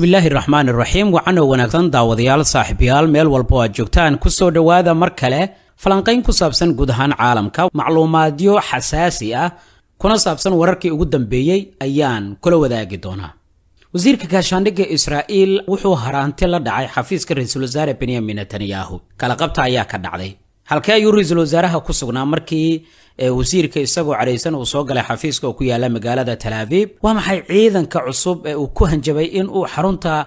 bismillaahi raxmaan iraxiim wacanoo wanaagsan daawadayaal saaxiibyaal meel walba aad joogtaan kusoo dhowaada mar kale falanqayn ku saabsan guud ahaan caalamka macluumaadyo xasaasi ah kuna saabsan wararkii ugu dambeeyey ayaan kula wadaagi doonaa wasiirka gaashaandhigga israa'iil wuxuu haraanti la dhacay xafiiska ra-iisul wasaare benyamin netanyahu kala qabta ayaa ka dhacday halkee ayuu ra-iisul wasaaraha ku sugnaa markii wasiirka isagoo cadhaysan uu soo galay xafiiska oo ku yaala magaalada talaabiib waa maxay ciidanka cusub ee uu ku hanjabay in uu xarunta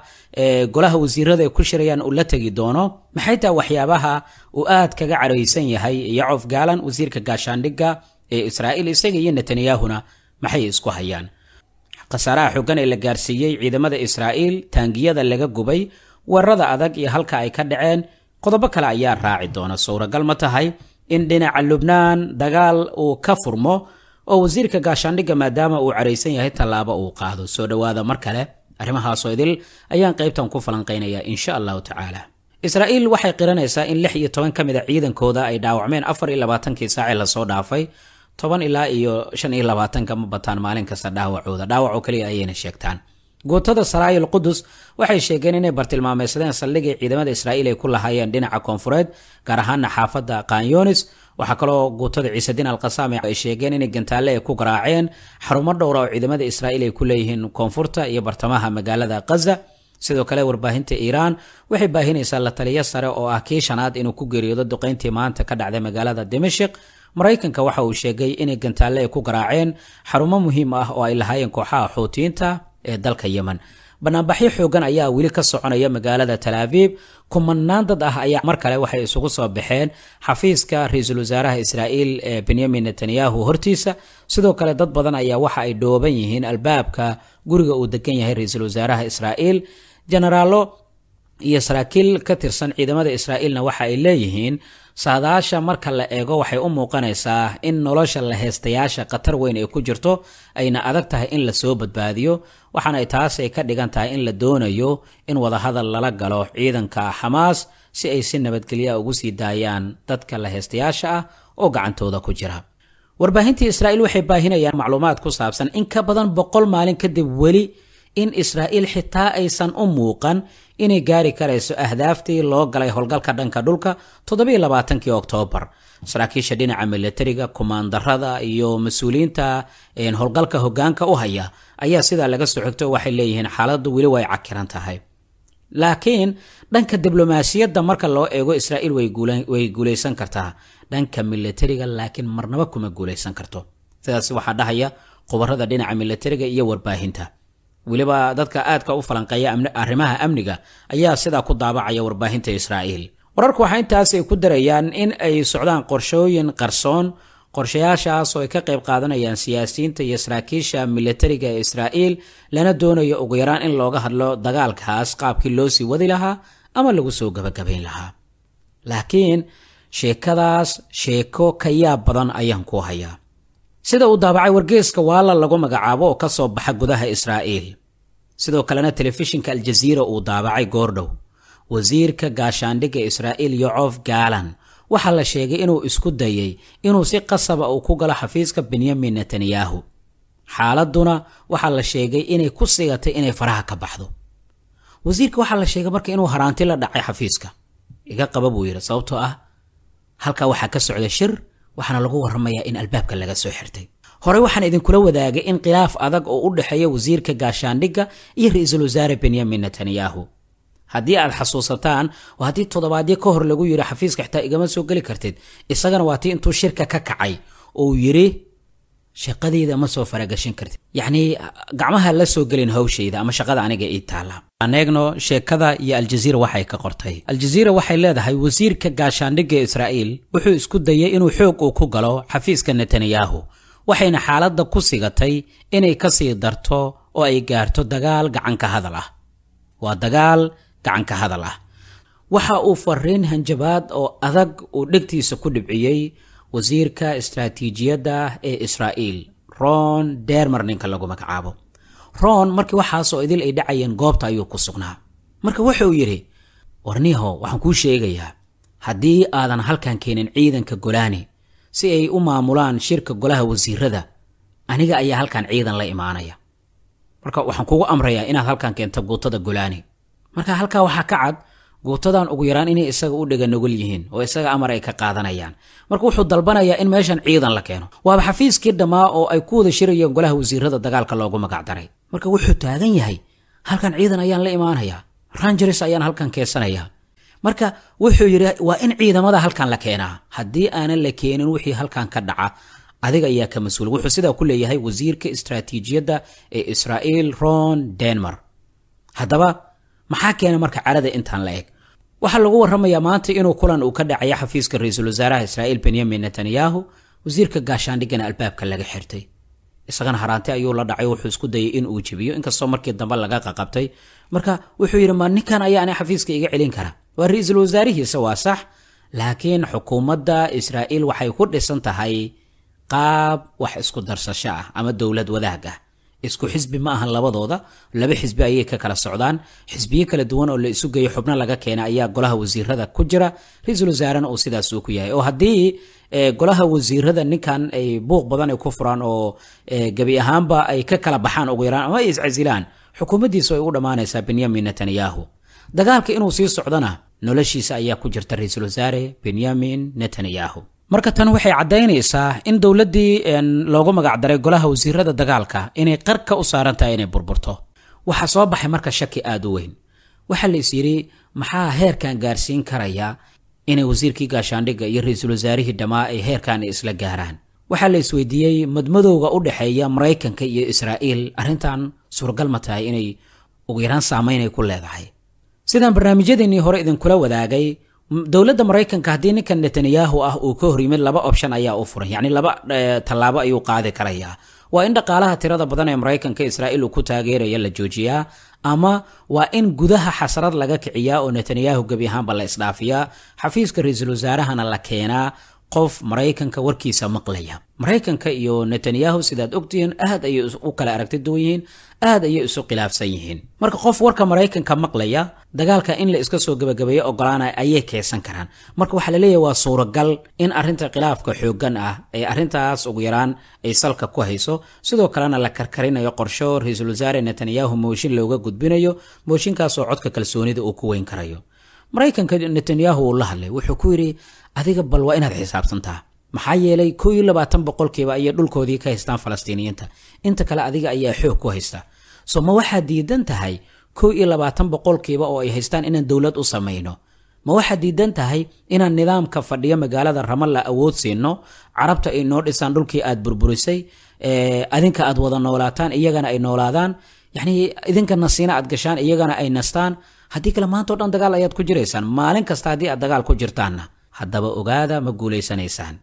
golaha wasiirada ay ku shirayaan uu la tegi doono maxay taa waxyaabaha uu aad kaga cadhaysan yahay yacof gaalan wasiirka gaashaandhigga ee israa'iil isaga iyo netanyahuna maxay isku hayaan khasaaraha xoogan ee la gaarsiiyey ciidamada israa'iil taangiyada laga gubay weerarada adag iyo halka ay ka dhaceen qodobo kale ayaa raaci doona suuragal ma tahay in dhinaca lubnaan dagaal uu ka furmo oo wasiirka gaashaandhigga maadaama uu caraysan yahay tallaabo uu qaado soo dhowaada mar kale arrimahaasoo idil ayaan qaybtan ku falanqaynayaa insha allahu tacaala israa'iil waxay qiranaysaa in lix iyo toban ka mid a ciidankooda ay dhaawacmeen afar iyo labaatankii saaci lasoo dhaafay toban ilaa iyo shan iyo labaatanka ma bataan maalin kasta dhaawacooda dhaawac oo keliya ayayna sheegtaan guutada saraayil qudus waxay sheegeen inay bartilmaameysadeen saldhigii ciidamada israa'iil ay ku lahaayeen dhinaca koonfureed gaar ahaana xaafadda kanyonis waxaa kaloo guutada ciisedin alkasaam ay sheegeen inay gantaalle ay ku garaaceen xarumo dhowra ah oo ciidamada israa'iil ay ku leeyihiin koonfurta iyo bartamaha magaalada khaza sidoo kale warbaahinta iiraan waxay baahinaysaa la taliyo sare oo ah kii shanaad inuu ku geeriyoodo duqayntii maanta ka dhacday magaalada dimashik maraykanka waxa uu sheegay inay gantaale ay ku garaaceen xarumo muhiim ah oo ay lahaayeen kooxaha xuutiyiinta ee dalka yeman banaanbaxyo xoogan ayaa weli ka soconaya magaalada talaabiib kumanaan dad ah ayaa mar kale waxay isugu soo baxeen xafiiska ra-iisul wasaaraha israa'iil ee benyamin netanyahu hortiisa sidoo kale dad badan ayaa waxa ay dhooban yihiin albaabka guriga uu degan yahay ra-iisul wasaaraha israa'iil jenaraallo iyo saraakiil ka tirsan ciidamada israa'iilna waxa ay leeyihiin saadaasha marka la eego waxay u muuqanaysaa in nolosha la heystayaasha khatar weyn ay ku jirto ayna adag tahay in la soo badbaadiyo waxaana taasay ka dhigan tahay in la doonayo in wadahadal lala galo ciidanka xamaas si ay si nabadgelya ugu sii daayaan dadka la heystayaasha ah oo gacantooda ku jira warbaahintii israa'iil waxay baahinayaan macluumaad ku saabsan in ka badan boqol maalin kadib weli in israa'iil xitaa aysan u muuqan inay gaari karayso ahdaaftii loo galay howlgalka dhanka dhulka toddobaaatankii oktoobar saraakiisha dhinaca milatariga kumaandarada iyo mas-uuliyiinta howlgalka hogaanka u haya ayaa sidaa laga soo xigto waxay leeyihiin xaaladdu weli way cakiran tahay laakiin dhanka diblomaasiyadda marka loo eego israa'iil way guulaysan kartaa dhanka milatariga laakiin marnaba kuma guulaysan karto sidaas waxaa dhahaya khubarada dhinaca milatariga iyo warbaahinta weliba dadka aadka u falanqeeya arrimaha amniga ayaa sidaa ku daabacaya warbaahinta israa'iil wararku waxaa intaas ay ku darayaan in ay socdaan qorshooyin qarsoon qorshayaashaas oo ay ka qayb qaadanayaan siyaasiyiinta iyo saraakiisha milatariga ee israa'iil lana doonayo ugu yaraan in looga hadlo dagaalkaas qaabkii loo sii wadi lahaa ama lagu soo gabagabayn lahaa laakiin sheekadaas sheeko ka yaab badan ayaan ku hayaa sida uu daabacay wargeeska waalla lagu magacaabo oo ka soo baxa gudaha israa'iil sidoo kalena telefishinka aljaziira uu daabacay goordhow wasiirka gaashaandhigga israa'iil yocof gaalan waxaa la sheegay inuu isku dayay inuu si qasaba uu ku galo xafiiska benyamin netanyahu xaaladduna waxaa la sheegay inay ku sigatay inay faraha ka baxdo wasiirka waxaa la sheegay marka inuu haraanti la dhacay xafiiska iga qaba buu yidhi sababtoo ah halkaa waxaa ka socda shir waxaana lagu warramayaa in albaabka laga soo xirtay horey waxaan idinkula wadaagay in khilaaf adag oo u dhexeeya wasiirka gaashaandhigga iyo ra-iisul wasaare benyamin netanyahu haddii aad xasuusataan waa haddii toddobaadyo ka hor lagu yidhi xafiiska xitaa igama soo geli kartid isagana waa tii intuu shirka ka kacay oo uu yidhi shaqadayda ma soo faragashin kartid yacnii gacmaha la soo gelin hawshayda ama shaqada aniga ii taala aan eegno sheekada iyo aljaziira waxay ka qortay aljaziira waxay leedahay wasiirka gaashaandhigga israa'iil wuxuu isku dayay inuu xoog uu ku galo xafiiska netanyahu waxayna xaaladda ku sigatay inay ka sii darto oo ay gaarto dagaal gacanka hadal ah waa dagaal gacanka hadal ah waxa uu fariin hanjabaad oo adag uu dhegtiisa ku dhibciyey wasiirka istraatiijiyadda ee israa'iil ron dermer ninka lagu magacaabo ron markii waxaasoo idil ay dhacayeen goobta ayuu ku sugnaa marka wuxuu yidhi warniho waxaan kuu sheegayaa haddii aadan halkan keenin ciidanka golaani si ay u maamulaan shirka golaha wasiirada aniga ayaa halkan ciidan la imaanaya marka waxaan kugu amrayaa inaad halkan keento guutada golaani marka halkaa waxaa ka cad guutadan ugu yaraan inay isaga u dhega nogol yihiin oo isaga amar ay ka qaadanayaan marka wuxuu dalbanayaa in meeshan ciidan la keeno waaba xafiiskii dhammaa oo ay ku wada shirayeen golaha wasiirada dagaalka loogu magacdaray marka wuxuu taagan yahay halkan ciidan ayaan la imaanayaa rangeres ayaan halkan keesanayaa marka wuxuu yidhi waa in ciidamada halkan la keenaa haddii aanan la keenin wixii halkan ka dhaca adiga ayaa ka mas-uul wuxuu sidaa ku leeyahay wasiirka istaraatiijiyadda ee israa'iil ron denmar haddaba maxaa keena marka carada intaan la eg waxaa lagu waramayaa maanta inuu kulan uu ka dhacaya xafiiska ra-iisul wasaaraha israa'iil benyamin netanyahu wasiirka gaashaandhigana albaabka laga xirtay isagana haraanti ayuu la dhacay wuxuu isku dayay in uu jebiyo inkastoo markii dambe laga qaqabtay marka wuxuu yidhi ma ninkan ayaana xafiiska iga celin kara waa ra-iisul wasaarihiisa waa sax laakiin xukuumadda israa'iil waxay ku dhisan tahay qaab wax isku darsasho ah ama dowlad wadaag ah isku xisbi ma ahan labadooda laba xisbi ayay ka kala socdaan xisbiyo kala duwan oo la isu geeyo xubno laga keena ayaa golaha wasiirada ku jira ra-iisul wasaarena uu sidaas uu ku yahay oo haddii eh, golaha wasiirada ninkan ay buuq badan ay ku furaan oo eh, gebi ahaanba ay ka kala baxaan ugu yaraan ama ay iscasilaan xukuumaddiisu ay u dhammaanaysaa benyamin netanyahu dagaalka inuu sii socdona noloshiisa ayaa ku jirta ra-iisul wasaare benyamin netanyahu marka tan waxay caddaynaysaa in dowladdii loogu magacdaray golaha wasiirada dagaalka inay qarka u saaran tahay inay burburto waxaa soo baxay marka shaki aad u weyn waxaa lais yidhi maxaa heerkan gaarsiin karaya inay wasiirkii gaashaandhigga iyo ra-iisul wasaarihii dhammaa ay heerkan isla gaaraan waxaa la isweydiiyey madmadowga u dhexeeya maraykanka iyo israa'iil arrintan suuragal ma tahay inay ugu yaraan saameyn ay ku leedahay sidaan barnaamijyadeennii hore idinkula wadaagay dowladda maraykanka haddii ninkan netanyahu ah uu ka horyimid laba option ayaa u furan yacni laba eh, tallaabo ayuu qaadi karayaa waa in dhaqaalaha tirada badan ee maraykanka israa'iil uu ku taageeraya la joojiyaa ama waa in gudaha xasrad laga kiciyaa oo netanyahu gebi ahaanba la isdhaafiyaa xafiiska ra-iisul wasaarahana la keenaa qof maraykanka warkiisa maqlaya maraykanka iyo netanyahu sidaad ogtihiin aad ayay u kala aragti duwan yihiin aad ayay isu khilaafsan yihiin marka qof warka maraykanka maqlaya dagaalka in la iska soo gebagabeeyo ogolaanaya ayay keensan karaan marka waxaa la waa suuragal in arrinta khilaafka xooggan ah ee arrintaas ugu yaraan ay salka ku hayso sidoo kalena la karkarinayo qorsho ra-iisul wasaare netanyahu mooshin looga gudbinayo mooshinkaasoo codka kalsoonida uu ku weyn karayo maraykanka netanyahu uu la hadlay wuxuu ku yidhi adiga bal waa inaad xisaabtantaa maxaa yeelay koo labaatan boqolkiiba ayay dhulkoodii ka haystaan falastiiniyiinta inta kale adiga ayaa xoog ku haysta so ma waxaad diidan tahay koo iyo labaatan boqolkiiba oo ay haystaan inaan dowlad u samayno ma waxaad diidan tahay inaan nidaamka fadhiyo magaalada ramalla awood siino carabta ay noo dhisaan dhulkii aad burburisay adinka aad wada noolaataan iyagana ay noolaadaan yani idinka siina aad gashaan iyagana ay nastaan haddii kale maantao dhan dagaal ayaad ku jiraysaan maalin kasta haddii aad dagaal ku jirtaanna haddaba ogaada ma guulaysanaysaan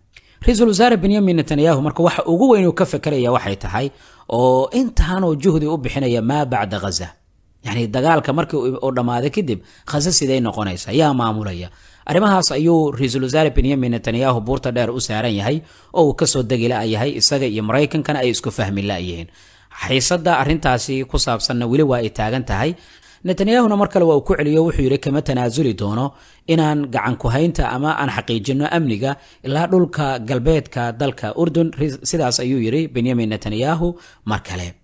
ra-iisul wasaare benyamin netanyahu marka waxa ugu weyn ka fekeraya waxay tahay oo intaanoo juhdi u bixinaya maa bacda ghaza yacni dagaalka markii oo dhammaaday kadib khaza siday noqonaysa yaa maamulaya arrimahaas ayuu ra-iisul wasaare benyamin netanyahu buurta dheer u saaran yahay oo uu kasoo degila yahay isaga iyo maraykankana ay isku fahmi la xiisadda arintaasi ku saabsanna weli waa ay taagan tahay netanyahuna mar kale waa uu ku celiyo wuxuu yidhi kama tanaasuli doono inaan gacan ku haynta ama aan xaqiijinno amniga ilaa dhulka galbeedka dalka urdun sidaas ayuu yidhi benyamin netanyahu mar kale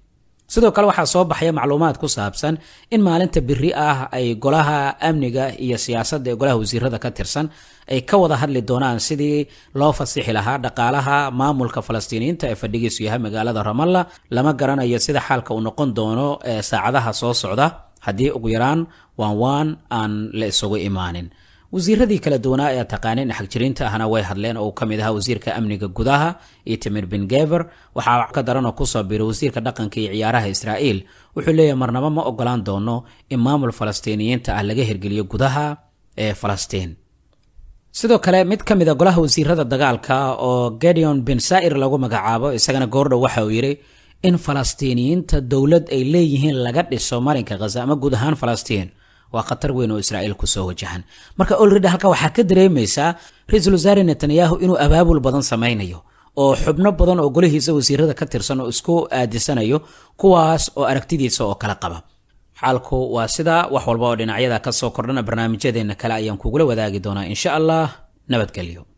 sidoo kale waxaa soo baxaya macluumaad ku saabsan in maalinta biri ah ay golaha amniga iyo siyaasadda ee golaha wasiirada ka tirsan ay ka wada hadli doonaan sidii loo fasixi lahaa dhaqaalaha maamulka falastiiniyiinta ee fadhigiisu yahay magaalada ramalla lama garanayo sida xaalka uu noqon doono ee saacadaha soo socda haddii ugu yaraan waan waan aan la isugu imaanin wasiiradii kala duwanaa ee taqaaneen xagjiriinta ahna way hadleen oo uu ka mid ahaa wasiirka amniga gudaha itamir bin gever waxaa ka daran oo kusoo biiray wasiirka dhaqanka iyo ciyaaraha israa'iil wuxuu leeyahay marnabo ma ogolaan doono in maamul falastiiniyiinta ah laga hirgeliyo gudaha ee falastiin sidoo kale mid ka mid a ah golaha wasiirada dagaalka oo gedeon bin sa'ir lagu magacaabo isagana goordhow waxa uu yidhi in falastiiniyiinta dowlad ay leeyihiin laga dhiso marinka khaza ama guud ahaan falastiin waa khatar weyn oo israa'iil kusoo wajahan marka olrida halka waxaa ka dareemaysaa ra-iisul wasaare netanyahu inuu abaabul badan samaynayo oo xubno badan oo golihiisa wasiirada ka tirsan oo isku aadisanayo kuwaas oo aragtidiisa oo kala qaba xaalku waa sidaa wax walba oo dhinacyada ka soo kordhana barnaamijyadeenna kale ayaan kugula wadaagi doonaa insha allah nabadgelyo